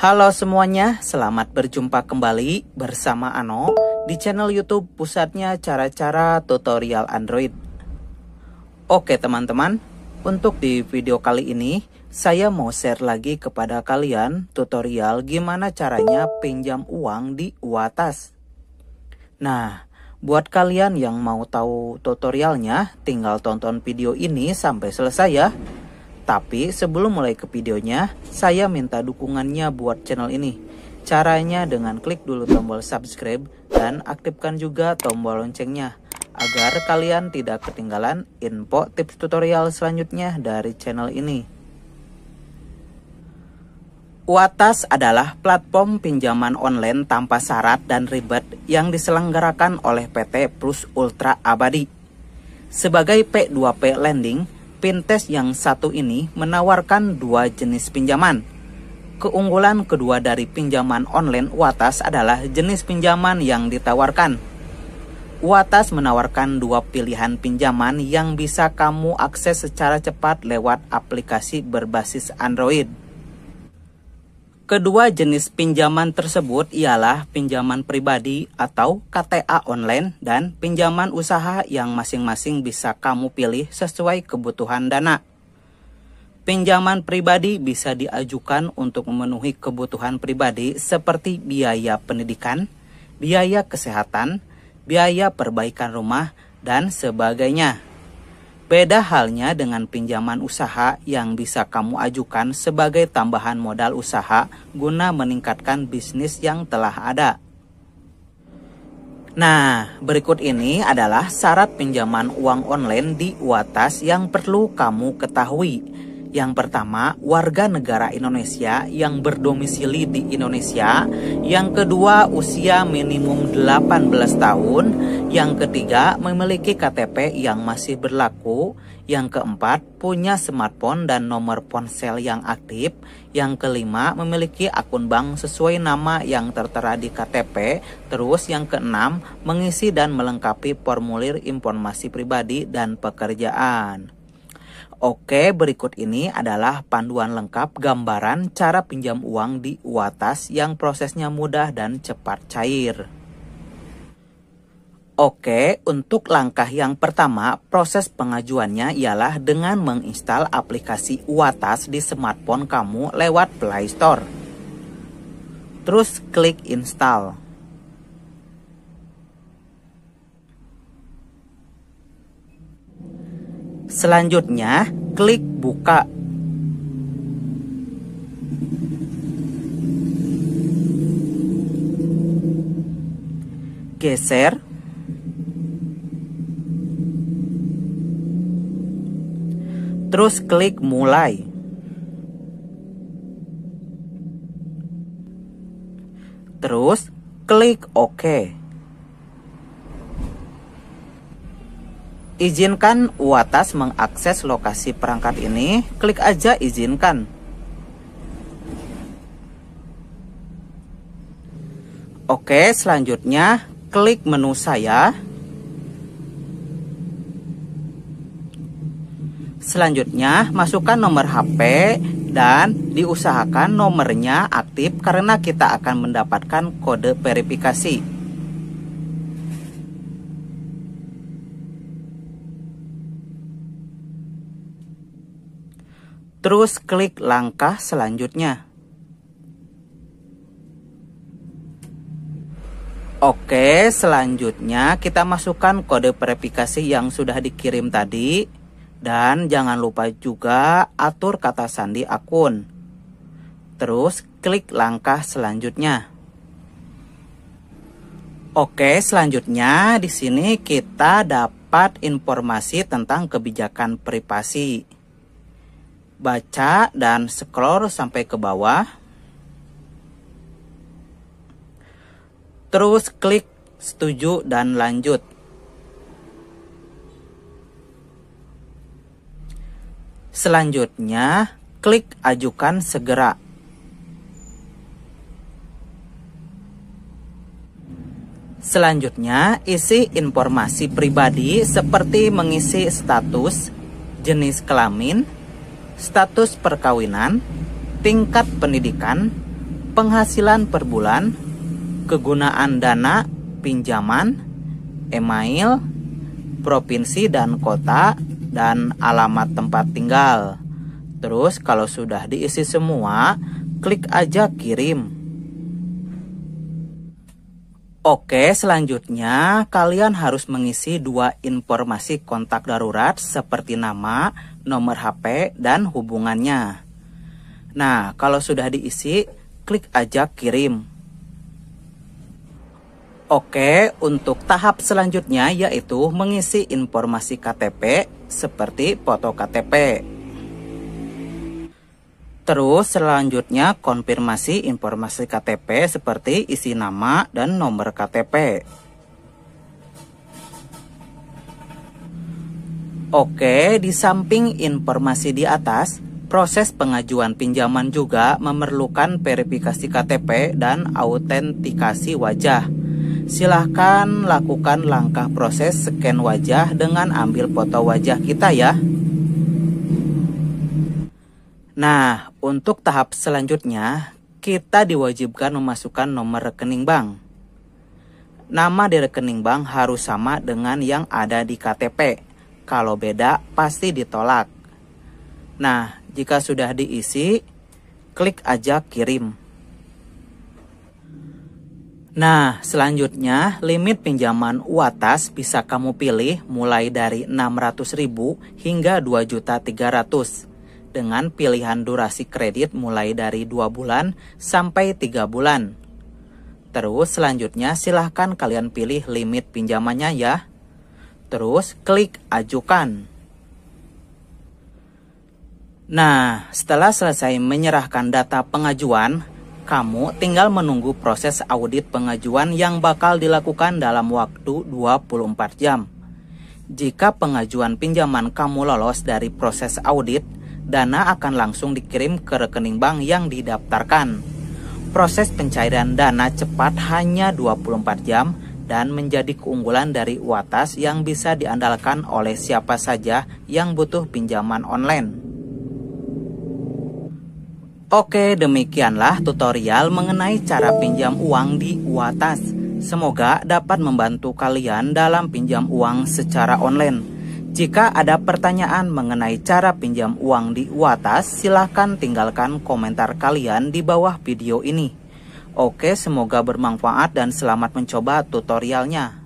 Halo semuanya, selamat berjumpa kembali bersama Ano di channel YouTube pusatnya cara-cara tutorial Android. Oke teman-teman, untuk di video kali ini saya mau share lagi kepada kalian tutorial gimana caranya pinjam uang di Watas. Nah, buat kalian yang mau tahu tutorialnya, tinggal tonton video ini sampai selesai ya. Tapi sebelum mulai ke videonya, saya minta dukungannya buat channel ini. Caranya dengan klik dulu tombol subscribe dan aktifkan juga tombol loncengnya agar kalian tidak ketinggalan info tips tutorial selanjutnya dari channel ini. Watas adalah platform pinjaman online tanpa syarat dan ribet yang diselenggarakan oleh PT Plus Ultra Abadi. Sebagai P2P Lending, Pintes yang satu ini menawarkan dua jenis pinjaman. Keunggulan kedua dari pinjaman online Watas adalah jenis pinjaman yang ditawarkan. Watas menawarkan dua pilihan pinjaman yang bisa kamu akses secara cepat lewat aplikasi berbasis Android. Kedua jenis pinjaman tersebut ialah pinjaman pribadi atau KTA online dan pinjaman usaha yang masing-masing bisa kamu pilih sesuai kebutuhan dana. Pinjaman pribadi bisa diajukan untuk memenuhi kebutuhan pribadi seperti biaya pendidikan, biaya kesehatan, biaya perbaikan rumah, dan sebagainya. Beda halnya dengan pinjaman usaha yang bisa kamu ajukan sebagai tambahan modal usaha guna meningkatkan bisnis yang telah ada. Nah, berikut ini adalah syarat pinjaman uang online di Watas yang perlu kamu ketahui. Yang pertama, warga negara Indonesia yang berdomisili di Indonesia. Yang kedua, usia minimum 18 tahun. Yang ketiga, memiliki KTP yang masih berlaku. Yang keempat, punya smartphone dan nomor ponsel yang aktif. Yang kelima, memiliki akun bank sesuai nama yang tertera di KTP. Terus yang keenam, mengisi dan melengkapi formulir informasi pribadi dan pekerjaan. Oke, berikut ini adalah panduan lengkap gambaran cara pinjam uang di UATAS yang prosesnya mudah dan cepat cair. Oke, untuk langkah yang pertama, proses pengajuannya ialah dengan menginstal aplikasi UATAS di smartphone kamu lewat Play Store. Terus klik install. Selanjutnya, klik buka. Geser. Terus klik mulai. Terus klik OK. Izinkan Watas mengakses lokasi perangkat ini, klik aja izinkan. Oke, selanjutnya klik menu saya. Selanjutnya, masukkan nomor HP dan diusahakan nomornya aktif karena kita akan mendapatkan kode verifikasi. Terus klik langkah selanjutnya. Oke, selanjutnya kita masukkan kode verifikasi yang sudah dikirim tadi. Dan jangan lupa juga atur kata sandi akun. Terus klik langkah selanjutnya. Oke, selanjutnya di sini kita dapat informasi tentang kebijakan privasi baca dan scroll sampai ke bawah. Terus klik setuju dan lanjut. Selanjutnya, klik ajukan segera. Selanjutnya, isi informasi pribadi seperti mengisi status, jenis kelamin, status perkawinan, tingkat pendidikan, penghasilan per bulan, kegunaan dana, pinjaman, email, provinsi dan kota, dan alamat tempat tinggal. Terus kalau sudah diisi semua, klik aja kirim. Oke, selanjutnya kalian harus mengisi dua informasi kontak darurat seperti nama, nomor HP, dan hubungannya. Nah, kalau sudah diisi, klik aja kirim. Oke, untuk tahap selanjutnya yaitu mengisi informasi KTP seperti foto KTP. Terus selanjutnya konfirmasi informasi KTP seperti isi nama dan nomor KTP. Oke, di samping informasi di atas, proses pengajuan pinjaman juga memerlukan verifikasi KTP dan autentikasi wajah. Silahkan lakukan langkah proses scan wajah dengan ambil foto wajah kita ya. Nah, untuk tahap selanjutnya, kita diwajibkan memasukkan nomor rekening bank. Nama di rekening bank harus sama dengan yang ada di KTP kalau beda, pasti ditolak. Nah, jika sudah diisi, klik aja kirim. Nah, selanjutnya limit pinjaman UATAS bisa kamu pilih mulai dari 600.000 hingga 2.300 dengan pilihan durasi kredit mulai dari 2 bulan sampai 3 bulan. Terus selanjutnya silahkan kalian pilih limit pinjamannya ya. Terus klik ajukan. Nah, setelah selesai menyerahkan data pengajuan, kamu tinggal menunggu proses audit pengajuan yang bakal dilakukan dalam waktu 24 jam. Jika pengajuan pinjaman kamu lolos dari proses audit, dana akan langsung dikirim ke rekening bank yang didaftarkan. Proses pencairan dana cepat hanya 24 jam dan menjadi keunggulan dari Watas yang bisa diandalkan oleh siapa saja yang butuh pinjaman online. Oke, demikianlah tutorial mengenai cara pinjam uang di Watas. Semoga dapat membantu kalian dalam pinjam uang secara online. Jika ada pertanyaan mengenai cara pinjam uang di Watas, silahkan tinggalkan komentar kalian di bawah video ini. Oke, semoga bermanfaat dan selamat mencoba tutorialnya.